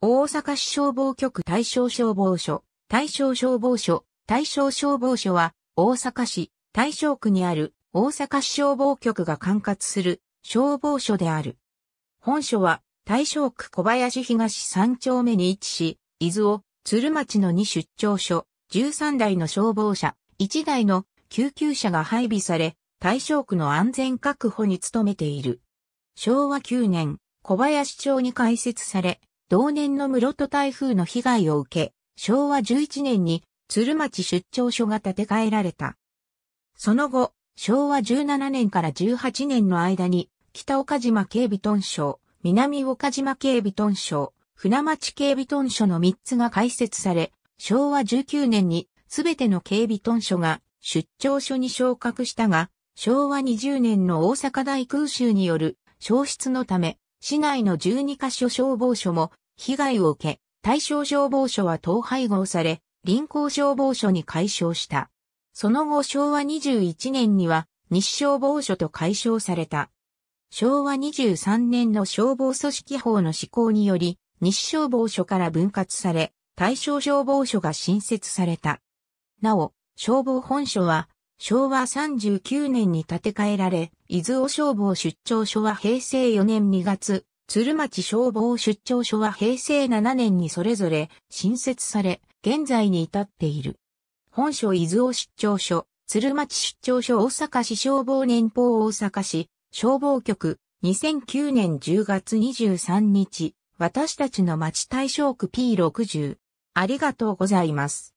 大阪市消防局大正消防署、大正消防署、大正消防署は、大阪市大正区にある大阪市消防局が管轄する消防署である。本署は大正区小林東3丁目に位置し、伊豆を鶴町の2出張所、13台の消防車、1台の救急車が配備され、大正区の安全確保に努めている。昭和9年、小林町に開設され、同年の室戸台風の被害を受け、昭和11年に鶴町出張所が建て替えられた。その後、昭和17年から18年の間に、北岡島警備屯省、南岡島警備屯省、船町警備屯所の3つが開設され、昭和19年にすべての警備屯所が出張所に昇格したが、昭和20年の大阪大空襲による消失のため、市内の12カ所消防署も被害を受け、対象消防署は統廃合され、臨港消防署に解消した。その後昭和21年には西消防署と解消された。昭和23年の消防組織法の施行により、西消防署から分割され、対象消防署が新設された。なお、消防本署は昭和39年に建て替えられ、伊豆尾消防出張所は平成4年2月、鶴町消防出張所は平成7年にそれぞれ新設され、現在に至っている。本所伊豆尾出張所、鶴町出張所大阪市消防年報大阪市消防局2009年10月23日私たちの町対象区 P60 ありがとうございます。